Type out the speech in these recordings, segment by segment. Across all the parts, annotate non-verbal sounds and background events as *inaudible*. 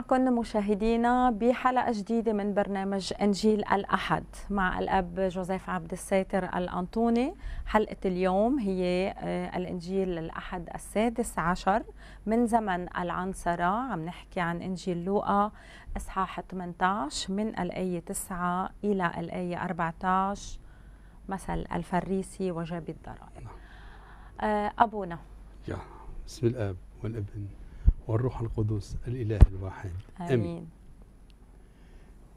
معكم مشاهدينا بحلقة جديدة من برنامج إنجيل الأحد مع الأب جوزيف عبد الساتر الأنطوني حلقة اليوم هي آه، الإنجيل الأحد السادس عشر من زمن العنصرة عم نحكي عن إنجيل لوقا إصحاح 18 من الآية 9 إلى الآية 14 مثل الفريسي وجاب الضرائب نعم. آه، أبونا يا بسم الآب والابن والروح القدس الإله الواحد آمين, آمين.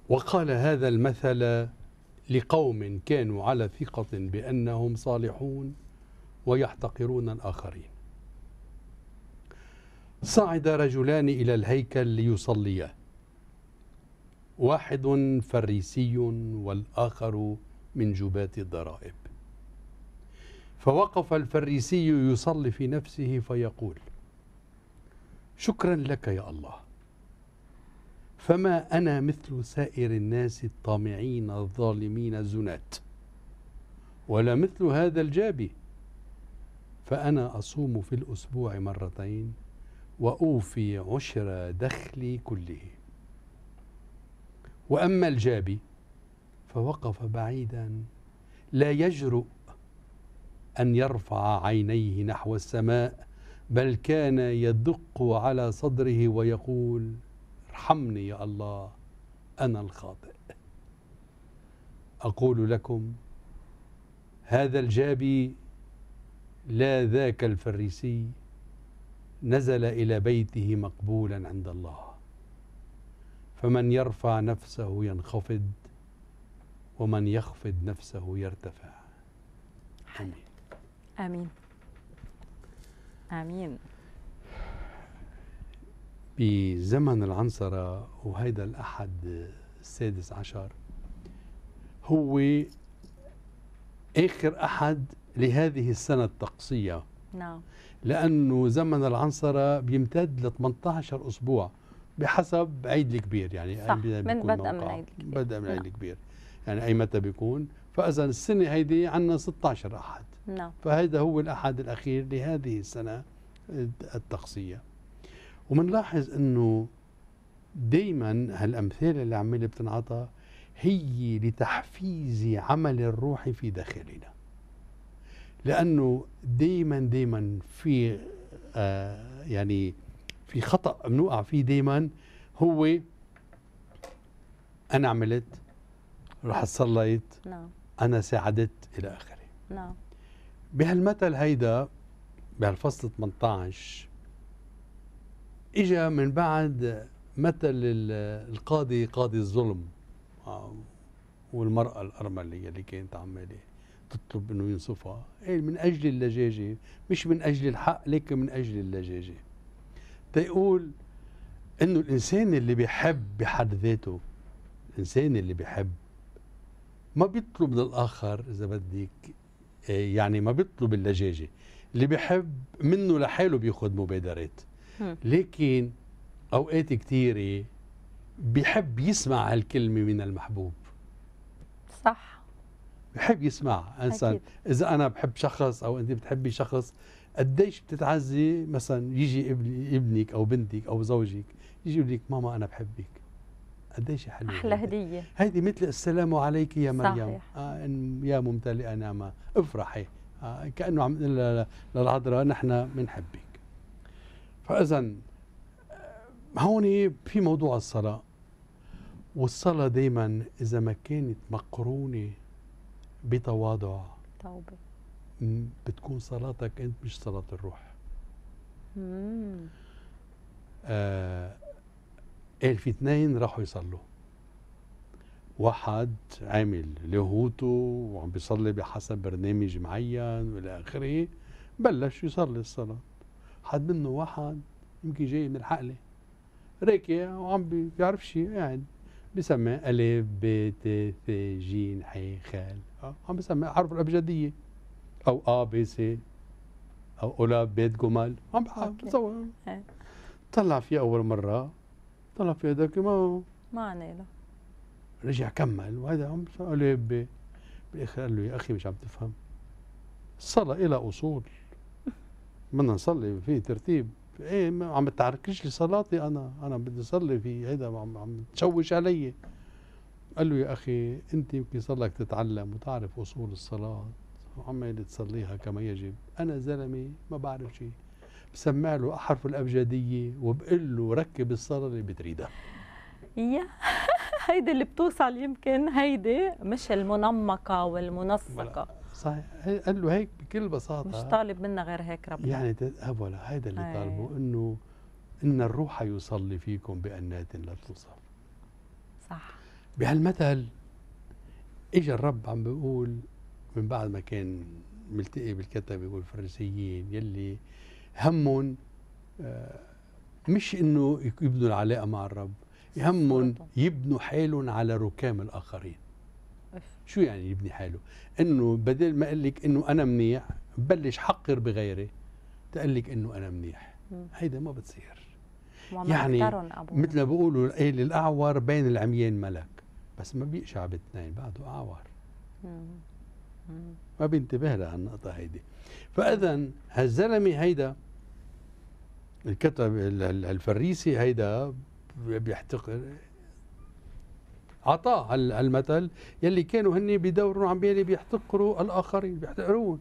وقال هذا المثل لقوم كانوا على ثقة بأنهم صالحون ويحتقرون الآخرين صعد رجلان إلى الهيكل ليصليا واحد فريسي والآخر من جباة الضرائب فوقف الفريسي يصلي في نفسه فيقول شكرا لك يا الله فما انا مثل سائر الناس الطامعين الظالمين الزنات ولا مثل هذا الجابي فانا اصوم في الاسبوع مرتين واوفي عشر دخلي كله واما الجابي فوقف بعيدا لا يجرؤ ان يرفع عينيه نحو السماء بل كان يدق على صدره ويقول ارحمني يا الله انا الخاطئ اقول لكم هذا الجابي لا ذاك الفريسي نزل الى بيته مقبولا عند الله فمن يرفع نفسه ينخفض ومن يخفض نفسه يرتفع امين امين امين بزمن العنصرة وهيدا الأحد السادس عشر هو آخر أحد لهذه السنة الطقسية نعم لأنه زمن العنصرة بيمتد ل 18 أسبوع بحسب عيد الكبير يعني صح من بدأ من عيد الكبير بدأ من عيد الكبير يعني أي متى بيكون فاذا السنه هيدي عندنا 16 احد نعم فهذا هو الاحد الاخير لهذه السنه التقصيه ومنلاحظ انه دائما هالامثله اللي عمالة بتنعطى هي لتحفيز عمل الروح في داخلنا لانه دائما دائما في آه يعني في خطا بنوقع فيه دائما هو انا عملت رحت صليت نعم أنا ساعدت إلى آخره نعم بهالمثل هيدا بهالفصل 18 إجا من بعد مثل القاضي قاضي الظلم آه، والمرأة الأرملية اللي كانت عمالة تطلب انه ينصفها إيه من اجل اللجاجه مش من اجل الحق لكن من اجل اللجاجه تيقول انه الانسان اللي بيحب بحد ذاته الانسان اللي بيحب ما بيطلب من الاخر اذا بدك آه، يعني ما بيطلب اللجاجه اللي بيحب منه لحاله بياخذ مبادرات لكن اوقات كثيره بيحب يسمع هالكلمه من المحبوب صح بحب يسمع انسان اذا انا بحب شخص او انت بتحبي شخص قديش بتتعزي مثلا يجي ابنك او بنتك او زوجك يجي يقول لك ماما انا بحبك قديش حلوه احلى هديه هيدي مثل السلام عليك يا مريم صحيح. آه يا ممتلئه نعمه افرحي آه كانه عم للعذراء نحن بنحبك فاذا آه، هون في موضوع الصلاه والصلاه دائما اذا ما كانت مقرونه بتواضع توبه بتكون صلاتك انت مش صلاه الروح آه قال في اثنين راحوا يصلوا واحد عامل لاهوته وعم بيصلي بحسب برنامج معين والى اخره بلش يصلي الصلاه حد منه واحد يمكن جاي من الحقله راكع وعم بيعرف شيء قاعد بسمى الف ب ت ث ج ح خ عم بسمى حرف الابجديه او ا ب س او اولى بيت جمل عم بصور طلع فيه اول مره طلع في يدك ما ما له رجع كمل وهذا عم سأله بالاخر قال له يا اخي مش عم تفهم الصلاه إلى اصول بدنا نصلي في ترتيب ايه عم تعركش لي صلاتي انا انا بدي اصلي في هيدا عم عم تشوش علي قال له يا اخي انت يمكن صار لك تتعلم وتعرف اصول الصلاه وعمال تصليها كما يجب انا زلمه ما بعرف شيء بسمع له أحرف الأبجدية وبقول له ركب الصلاة اللي بتريدها يا *laughs* هيدي اللي بتوصل يمكن هيدي مش المنمقة والمنسقة صحيح قال له هيك بكل بساطة مش طالب منا غير هيك ربنا يعني ولا هيدا اللي إيه. طالبه انه ان الروح يصلي فيكم بأنات لا توصف صح بهالمثل اجى الرب عم بيقول من بعد ما كان ملتقي بالكتبة والفرنسيين يلي همهم آه، مش انه يبنوا العلاقه مع الرب يهمهم يبنوا حالهم على ركام الاخرين شو يعني يبني حاله انه بدل ما اقول لك انه انا منيح بلش حقر بغيري تقول لك انه انا منيح هيدا ما بتصير يعني مثل ما بيقولوا قال الاعور بين العميان ملك بس ما بيقشع باثنين بعده اعور ما بينتبه لها النقطة هيدي فإذا هالزلمة هيدا الكتب الفريسي هيدا بيحتقر أعطاه هالمثل يلي كانوا هن بدورهم عم يلي بيحتقروا الآخرين بيحتقرون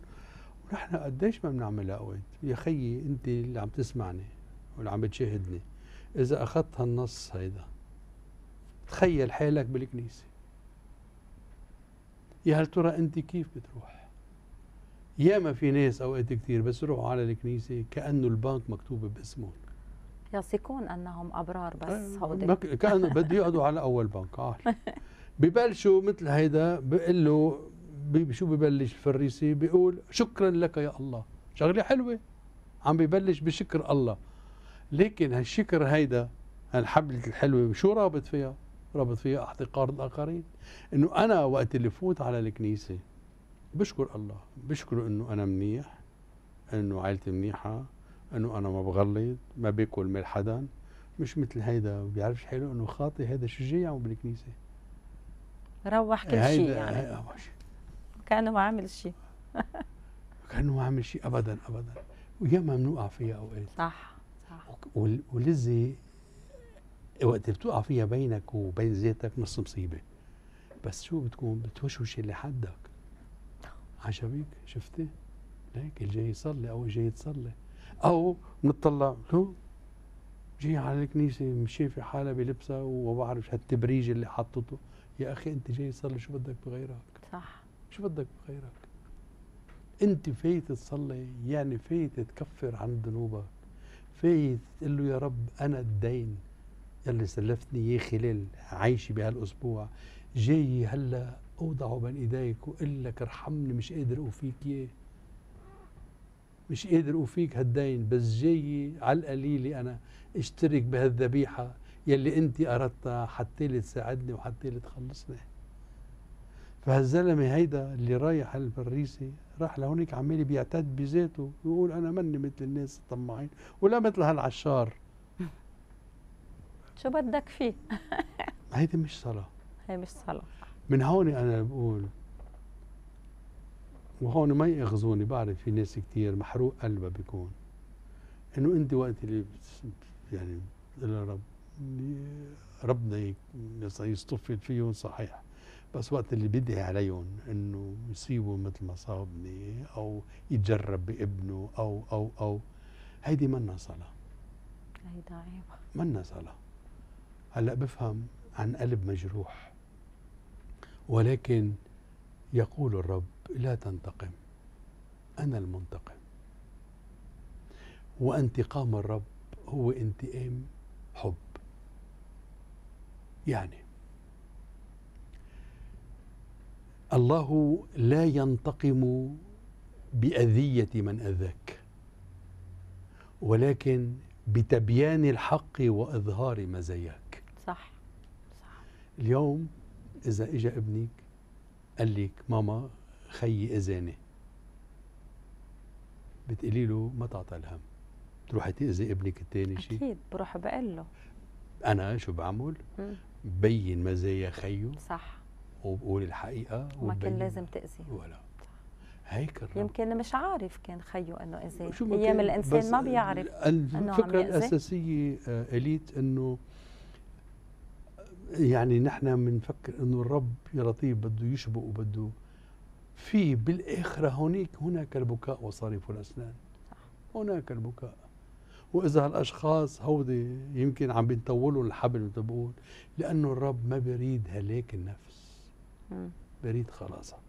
ونحن قديش ما بنعمل أوقات يا خيي أنت اللي عم تسمعني واللي عم بتشاهدني إذا أخذت هالنص هيدا تخيل حالك بالكنيسة يا هل ترى انت كيف بتروح ياما في ناس اوقات كثير بس يروحوا على الكنيسه كانه البنك مكتوب باسمهم يثقون انهم ابرار بس آه، هودي كانه بده يقعدوا على اول بنك عارف آه. *laughs* ببلشوا مثل هيدا بقول له شو ببلش الفريسي بيقول شكرا لك يا الله شغله حلوه عم ببلش بشكر الله لكن هالشكر هيدا هالحبلة الحلوة شو رابط فيها ربط فيها احتقار الاخرين انه انا وقت اللي فوت على الكنيسه بشكر الله بشكره انه انا منيح انه عائلتي منيحه انه انا ما بغلط ما باكل مال حدا مش مثل هيدا بيعرفش حاله انه خاطي هذا شو جاي يعمل بالكنيسه روح كل شيء يعني كانه ما عمل شيء كانه ما عمل *laughs* شيء ابدا ابدا وياما بنوقع فيها اوقات صح صح ولذي وقت بتقع فيها بينك وبين ذاتك نص مصيبه بس شو بتكون بتوشوش اللي حدك عجبك نعم. شفتي ليك الجاي يصلي او جاي تصلي او بنطلع شو جاي على الكنيسه مشي في حالها بلبسها وما بعرف هالتبريج اللي حطته يا اخي انت جاي تصلي شو بدك بغيرك صح شو بدك بغيرك انت فايت تصلي يعني فايت تكفر عن ذنوبك فايت تقول له يا رب انا الدين يلي سلفتني اياه خلال عيشي بهالاسبوع جاي هلا اوضعه بين ايديك واقول لك ارحمني مش قادر اوفيك اياه مش قادر اوفيك هالدين بس جاي على القليله انا اشترك بهالذبيحه يلي انت اردتها حتى لي تساعدني وحتى لي تخلصني فهالزلمه هيدا اللي رايح البريسي راح لهونيك عمال بيعتد بذاته ويقول انا مني مثل الناس الطماعين ولا مثل هالعشار شو بدك فيه *laughs* هيدي مش صلاة هي مش صلاة من هون أنا بقول وهون ما يأخذوني بعرف في ناس كتير محروق قلبها بيكون إنه أنت وقت اللي يعني رب ربنا يصطفل فيهم صحيح بس وقت اللي بدعي عليهم انه يصيبوا مثل ما صابني او يتجرب بابنه او او او هيدي منا صلاه هيدا عيب منا صلاه هلا بفهم عن قلب مجروح ولكن يقول الرب لا تنتقم انا المنتقم وانتقام الرب هو انتقام حب يعني الله لا ينتقم باذيه من اذاك ولكن بتبيان الحق واظهار مزاياه اليوم إذا اجى ابنك قال لك ماما خيي اذاني بتقولي له ما تعطى الهم بتروحي تأذي ابنك الثاني شيء أكيد بروح بقول له أنا شو بعمل؟ ببين مزايا خيه صح وبقول الحقيقة وما كان لازم تأذي ولا هيك الرب يمكن مش عارف كان خيه انه اذاه ايام الانسان ما بيعرف الفكره انه الفكره الاساسيه آه، قالت انه يعني نحن بنفكر انه الرب يا لطيف بده يشبق وبده في بالاخره هونيك هناك البكاء وصريف الاسنان هناك البكاء واذا هالاشخاص هودي يمكن عم بيطولوا الحبل مثل بقول لانه الرب ما بيريد هلاك النفس بيريد خلاصها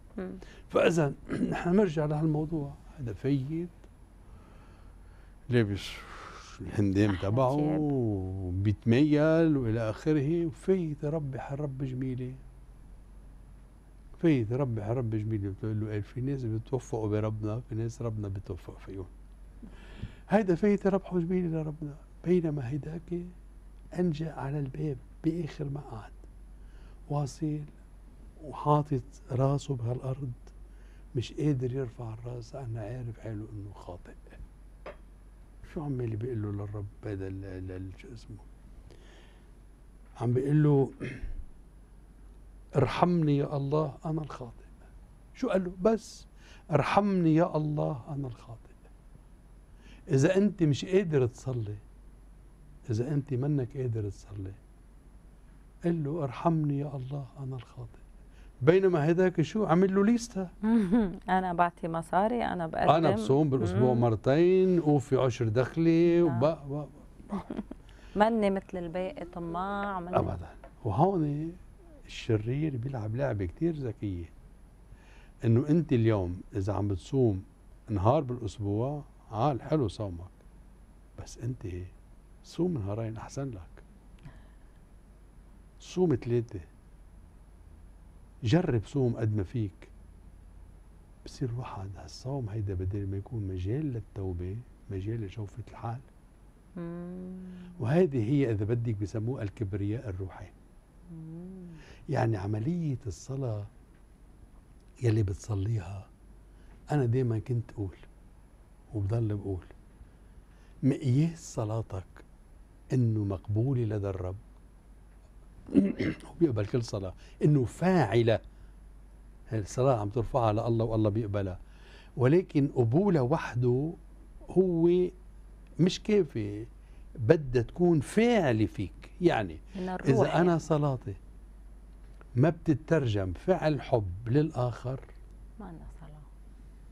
فاذا *clears throat* نحن نرجع لهالموضوع هذا فيد لابس الهندام تبعه وبيتميل والى اخره وفيت ربح الرب جميله فيت ربح الرب جميله بتقول له قال في ناس بتوفقوا بربنا في ناس ربنا بتوفق فيهم هيدا فيه ربحه جميله لربنا بينما هيداك انجا على الباب باخر مقعد واصل وحاطط راسه بهالارض مش قادر يرفع الراس انا عارف حاله انه خاطئ شو عمال بيقول له للرب هذا شو اسمه عم بيقول له ارحمني يا الله انا الخاطئ شو قال له بس ارحمني يا الله انا الخاطئ اذا انت مش قادر تصلي اذا انت منك قادر تصلي قل له ارحمني يا الله انا الخاطئ بينما هذاك شو عمل له ليستا *laughs* انا بعطي مصاري انا بقدم انا بصوم بالاسبوع مرتين وفي عشر دخلي نعم. وب... *laughs* مني مثل الباقي طماع مني. ابدا وهون الشرير بيلعب لعبه كثير ذكيه انه انت اليوم اذا عم بتصوم نهار بالاسبوع عال حلو صومك بس انت صوم نهارين احسن لك صوم ثلاثه جرب صوم قد ما فيك بصير الواحد هالصوم هيدا بدل ما يكون مجال للتوبة مجال لشوفة الحال وهذه هي إذا بدك بسموها الكبرياء الروحي يعني عملية الصلاة يلي بتصليها أنا دايما كنت أقول وبضل بقول مقياس صلاتك إنه مقبولة لدى الرب *coughs* وبيقبل كل صلاة إنه فاعلة الصلاة عم ترفعها لله والله بيقبلها ولكن قبولها وحده هو مش كافي بدها تكون فاعلة فيك يعني إذا أنا يعني. صلاتي ما بتترجم فعل حب للآخر ما أنا صلاة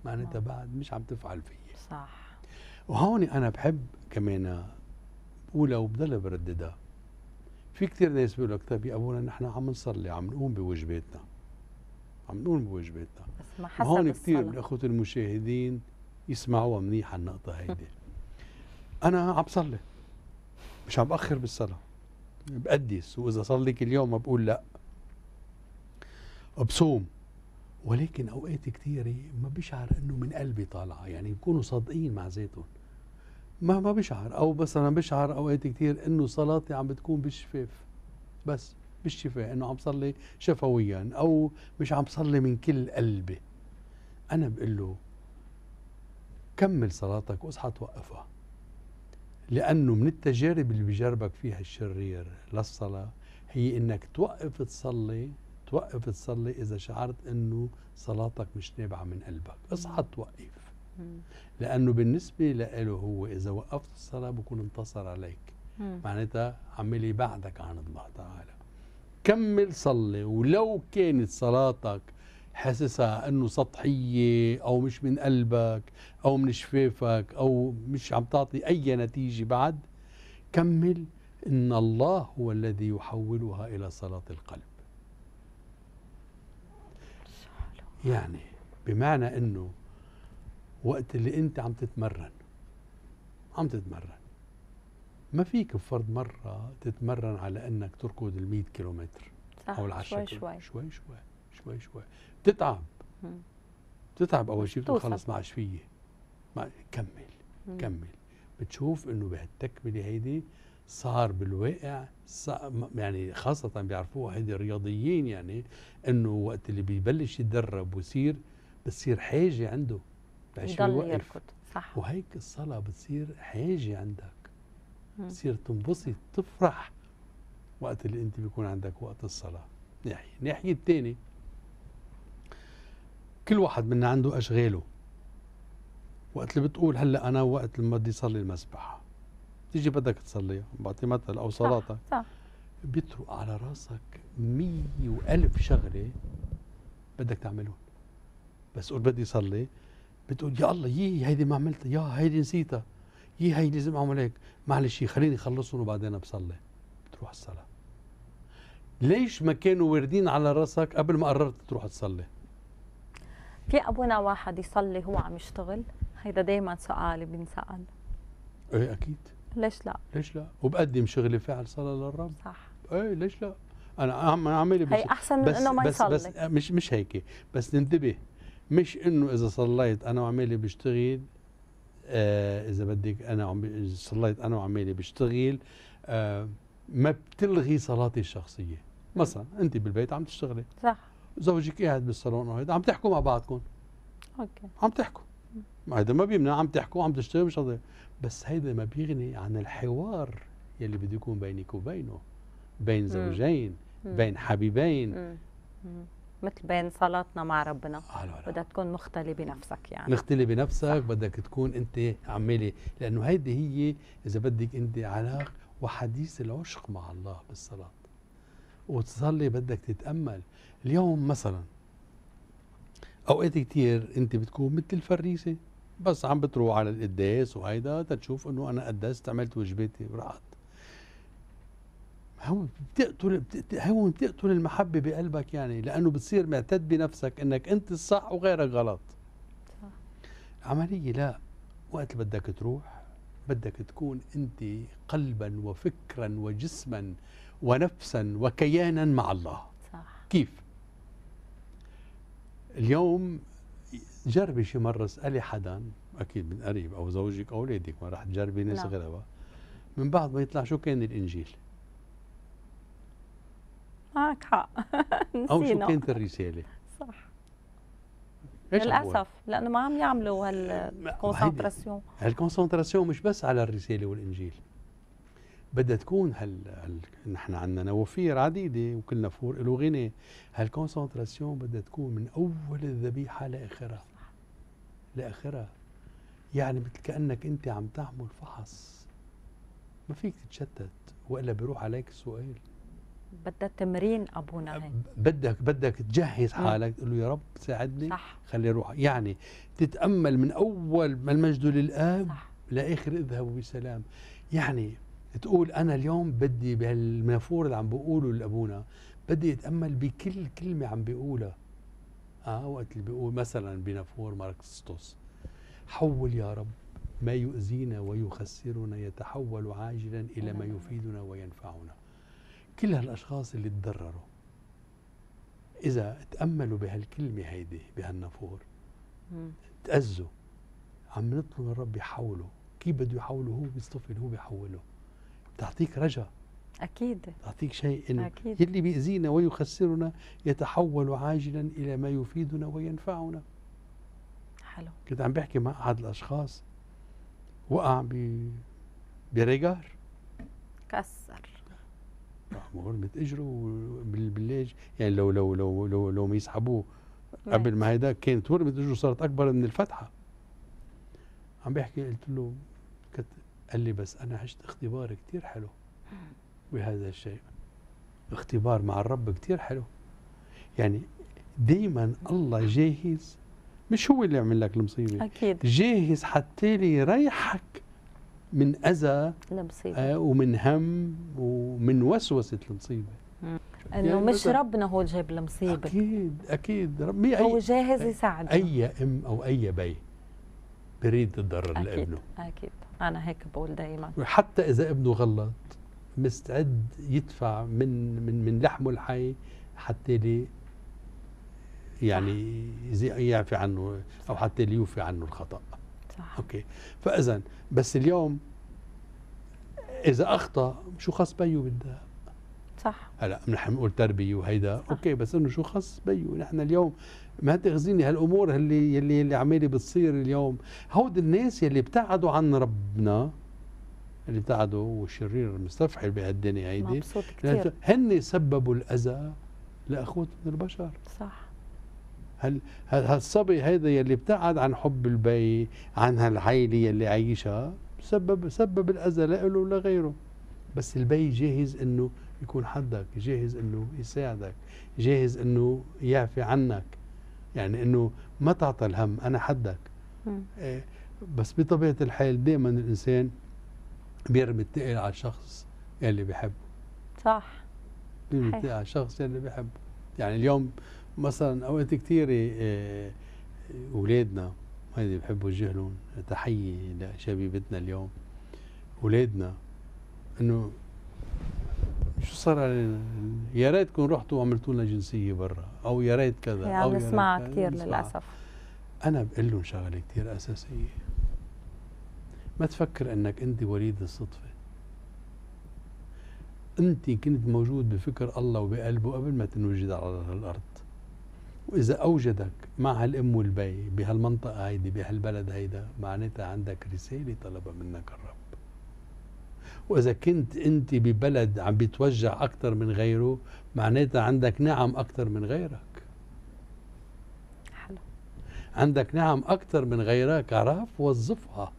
معناتها بعد مش عم تفعل فيي صح وهون أنا بحب كمان بقولها وبضل برددها في كثير ناس بيقول لك طيب يا ابونا نحن عم نصلي عم نقوم بواجباتنا عم نقوم بواجباتنا بس ما هون كثير من اخوه المشاهدين يسمعوها منيح النقطه هيدي *laughs* انا عم صلي مش عم باخر بالصلاه بقدس واذا صلي كل يوم ما بقول لا بصوم ولكن اوقات كثيره ما بشعر انه من قلبي طالعه يعني بكونوا صادقين مع ذاتهم ما ما بشعر او مثلا بشعر اوقات كثير انه صلاتي عم بتكون بالشفاف بس بالشفاء انه عم صلي شفويا او مش عم صلي من كل قلبي انا بقول له كمل صلاتك واصحى توقفها لانه من التجارب اللي بجربك فيها الشرير للصلاه هي انك توقف تصلي توقف تصلي اذا شعرت انه صلاتك مش نابعه من قلبك اصحى توقف لانه بالنسبه له هو اذا وقفت الصلاه بكون انتصر عليك معناتها عملي يبعدك عن الله تعالى كمل صلي ولو كانت صلاتك حاسسها انه سطحيه او مش من قلبك او من شفافك او مش عم تعطي اي نتيجه بعد كمل ان الله هو الذي يحولها الى صلاه القلب يعني بمعنى انه وقت اللي انت عم تتمرن عم تتمرن ما فيك بفرض مرة تتمرن على انك تركض ال 100 كيلومتر صح او ال شوي شوي شوي شوي شوي شوي بتتعب بتتعب اول شيء بتقول خلص ما عادش فيي كمل مم. كمل بتشوف انه بهالتكمله هيدي صار بالواقع صار يعني خاصة بيعرفوها هيدي الرياضيين يعني انه وقت اللي بيبلش يتدرب ويصير بتصير حاجة عنده يضل يركض صح وهيك الصلاه بتصير حاجه عندك بتصير تنبسط تفرح وقت اللي انت بيكون عندك وقت الصلاه ناحيه الناحيه الثانيه كل واحد منا عنده اشغاله وقت اللي بتقول هلا انا وقت لما بدي اصلي المسبحه تيجي بدك تصلي بعطي مثل او صلاتك صح, صح. بيطرق على راسك مية وألف شغلة بدك تعملهم بس قول بدي صلي بتقول يا الله يي هيدي ما عملتها يا هيدي نسيتها يي هي لازم اعمل هيك معلش خليني اخلصهم وبعدين بصلي بتروح الصلاه ليش ما كانوا واردين على راسك قبل ما قررت تروح تصلي في ابونا واحد يصلي هو عم يشتغل هيدا دائما سؤال بينسال ايه اكيد ليش لا ليش لا وبقدم شغلي فعل صلاه للرب صح ايه ليش لا انا عم اعمل هي احسن من انه ما يصلي بس, بس مش مش هيك بس ننتبه مش انه اذا صليت انا وعمالي بشتغل آه اذا بدك انا عم صليت انا وعمالي بشتغل آه ما بتلغي صلاتي الشخصيه مثلا انت بالبيت عم تشتغلي صح زوجك قاعد بالصالون وهيدا عم تحكوا مع بعضكم اوكي عم تحكوا هيدا ما بيمنع عم تحكوا عم تشتغل مش قضيه بس هيدا ما بيغني عن الحوار يلي بده يكون بينك وبينه بين زوجين بين حبيبين مثل بين صلاتنا مع ربنا آه، بدها تكون مختلي بنفسك يعني مختلي بنفسك بدك تكون انت عمالي لانه هيدي هي اذا بدك انت علاقه وحديث العشق مع الله بالصلاه وتصلي بدك تتامل اليوم مثلا اوقات كثير انت بتكون مثل الفريسه بس عم بتروح على القداس وهيدا تشوف انه انا قدست عملت وجبتي ورحت هون بتقتل هون بتقتل المحبه بقلبك يعني لانه بتصير معتد بنفسك انك انت الصح وغيرك غلط صح عمليه لا وقت بدك تروح بدك تكون انت قلبا وفكرا وجسما ونفسا وكيانا مع الله صح كيف اليوم جربي شي مره اسالي حدا اكيد من قريب او زوجك او اولادك ما راح تجربي ناس غيرها من بعد ما يطلع شو كان الانجيل معك حق *laughs* او شو كانت الرساله صح للاسف لانه ما عم يعملوا هالكونسنتراسيون هالكونسنتراسيون مش بس على الرساله والانجيل بدها تكون هال, هل نحن عندنا نوافير عديده وكلنا فور له غنى هالكونسنتراسيون بدها تكون من اول الذبيحه لاخرها لاخرها يعني مثل كانك انت عم تعمل فحص ما فيك تتشتت والا بيروح عليك السؤال بدها تمرين ابونا هيك بدك بدك تجهز حالك تقول له يا رب ساعدني صح. خلي اروح يعني تتامل من اول ما المجد للاب صح. لاخر اذهبوا بسلام يعني تقول انا اليوم بدي بهالمنافور اللي عم بقوله لابونا بدي اتامل بكل كلمه عم بيقولها اه وقت اللي بيقول مثلا بنافور ماركستوس حول يا رب ما يؤذينا ويخسرنا يتحول عاجلا الى ما يفيدنا وينفعنا كل هالأشخاص اللي تضرروا إذا تأملوا بهالكلمة هيدي بهالنافور تأذوا عم نطلب من رب يحوله كيف بده يحوله هو بيصطفل هو بيحوله بتعطيك رجا أكيد بتعطيك شيء إنه أكيد. اللي بيأذينا ويخسرنا يتحول عاجلا إلى ما يفيدنا وينفعنا حلو كنت عم بحكي مع أحد الأشخاص وقع ب بريجار كسر غرمة اجروا بالليج يعني لو لو لو لو, لو ما يسحبوه قبل ما هيدا كانت غرمة اجره صارت اكبر من الفتحه عم بيحكي قلت له قال لي بس انا عشت اختبار كتير حلو بهذا الشيء اختبار مع الرب كتير حلو يعني دايما الله جاهز مش هو اللي عمل لك المصيبه اكيد جاهز حتى يريحك من أذى آه ومن هم ومن وسوسة المصيبة يعني انه يعني مش ربنا هو اللي جايب المصيبه اكيد اكيد ربي هو جاهز يساعد اي ام او اي بي بريد الضرر أكيد لابنه اكيد انا هيك بقول دائما وحتى اذا ابنه غلط مستعد يدفع من من من لحمه الحي حتى لي يعني يعفي عنه او حتى ليوفي عنه الخطأ صح. اوكي فاذا بس اليوم اذا اخطا شو خص بيه بالذنب صح هلا نحن بنقول تربيه وهيدا صح. اوكي بس انه شو خص بيو نحن اليوم ما تغزيني هالامور اللي اللي اللي عمالي بتصير اليوم هود الناس يلي ابتعدوا عن ربنا اللي ابتعدوا والشرير المستفحل بهالدنيا هيدي مبسوط كثير هن سببوا الاذى لاخوتهم البشر صح هل هالصبي هذا يلي ابتعد عن حب البي عن هالعيله يلي عايشها سبب سبب الاذى له ولغيره بس البي جاهز انه يكون حدك جاهز انه يساعدك جاهز انه يعفي عنك يعني انه ما تعطى الهم انا حدك إيه بس بطبيعه الحال دائما الانسان بيرمي التقل على الشخص يلي بحبه صح بيرمي التقل على الشخص يلي بحبه يعني اليوم مثلا اوقات كثيره آه، آه، اولادنا هيدي بحبوا جهلهم تحيه لشبيبتنا اليوم اولادنا انه شو صار علينا يا ريتكم رحتوا وعملتوا لنا جنسيه برا او يا ريت كذا يعني او نسمعها كثير للاسف انا بقول لهم شغله كثير اساسيه ما تفكر انك انت وليد الصدفه انت كنت موجود بفكر الله وبقلبه قبل ما تنوجد على الارض وإذا أوجدك مع هالأم والبي بهالمنطقة هيدي بهالبلد هيدا معناتها عندك رسالة طلبها منك الرب وإذا كنت أنت ببلد عم بتوجع أكثر من غيره معناتها عندك نعم أكثر من غيرك حلو عندك نعم أكثر من غيرك عرف وظفها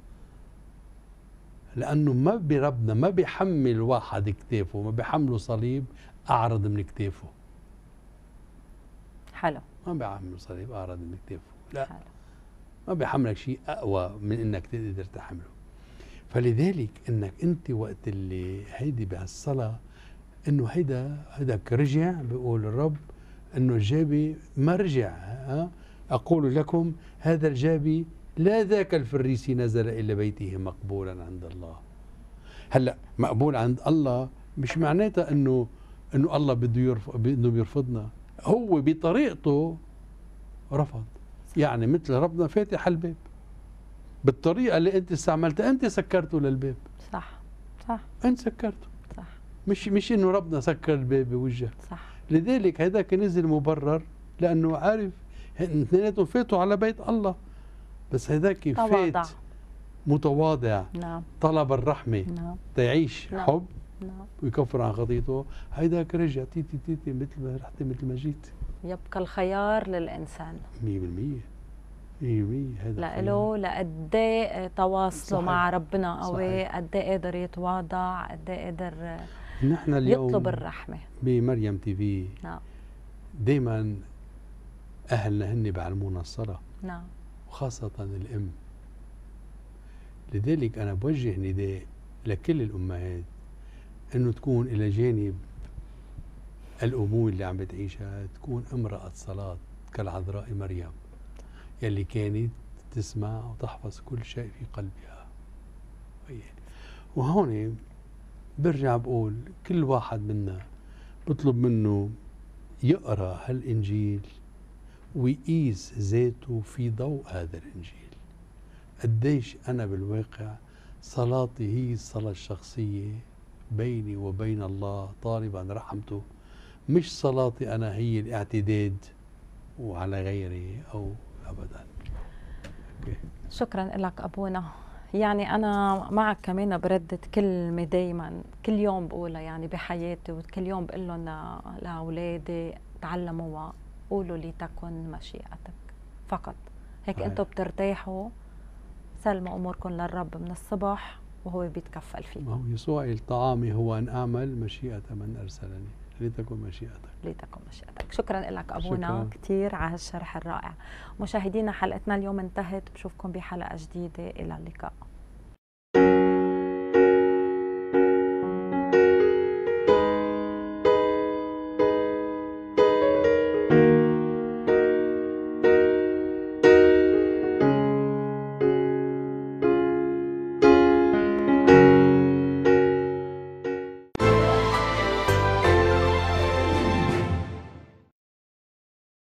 لأنه ما بربنا ما بيحمل واحد كتافه ما بيحمله صليب أعرض من كتافه حلو ما بعمل صليب أعرض من كتفه لا ما بيحملك شيء أقوى من أنك تقدر تحمله فلذلك أنك أنت وقت اللي هيدي بهالصلاة أنه هيدا هيداك رجع بيقول الرب أنه الجابي ما رجع ها أقول لكم هذا الجابي لا ذاك الفريسي نزل إلى بيته مقبولا عند الله هلا مقبول عند الله مش معناتها انه انه الله بده يرفض بده بيرفضنا هو بطريقته رفض يعني مثل ربنا فاتح الباب بالطريقه اللي انت استعملتها انت سكرته للباب صح صح انت سكرته صح مش مش انه ربنا سكر الباب بوجهك صح لذلك هذاك نزل مبرر لانه عارف اثنيناتهم فاتوا على بيت الله بس هذاك فات متواضع نعم. طلب الرحمه نعم. تعيش نعم. حب نعم ويكفر عن خطيته هيداك رجع تيتي تيتي مثل ما رحت مثل ما جيت يبقى الخيار للإنسان 100% 100% هذا لإله لقد إيه تواصله مع ربنا قوي إيه قد إيه قادر يتواضع قد قادر نحن اليوم يطلب الرحمة بمريم تي في نعم دائما أهلنا هن بيعلمونا الصلاة نعم وخاصة الأم لذلك أنا بوجه نداء لكل الأمهات انه تكون الى جانب الامور اللي عم بتعيشها تكون امراه صلاه كالعذراء مريم يلي كانت تسمع وتحفظ كل شيء في قلبها طيب. وهون برجع بقول كل واحد منا بطلب منه يقرا هالانجيل ويقيس ذاته في ضوء هذا الانجيل قديش انا بالواقع صلاتي هي الصلاه الشخصيه بيني وبين الله طالبا رحمته مش صلاتي أنا هي الاعتداد وعلى غيري أو أبدا شكرا لك أبونا يعني أنا معك كمان بردد كلمة دايما كل يوم بقولها يعني بحياتي وكل يوم بقول لهم لأولادي تعلموا قولوا لتكن مشيئتك فقط هيك أنتم بترتاحوا سلموا أموركم للرب من الصبح وهو بيتكفل فيه ما هو يسوع الطعام هو أن أعمل مشيئة من أرسلني لتكن مشيئتك لتكن مشيئتك شكرا لك أبونا كثير على الشرح الرائع مشاهدينا حلقتنا اليوم انتهت بشوفكم بحلقة جديدة إلى اللقاء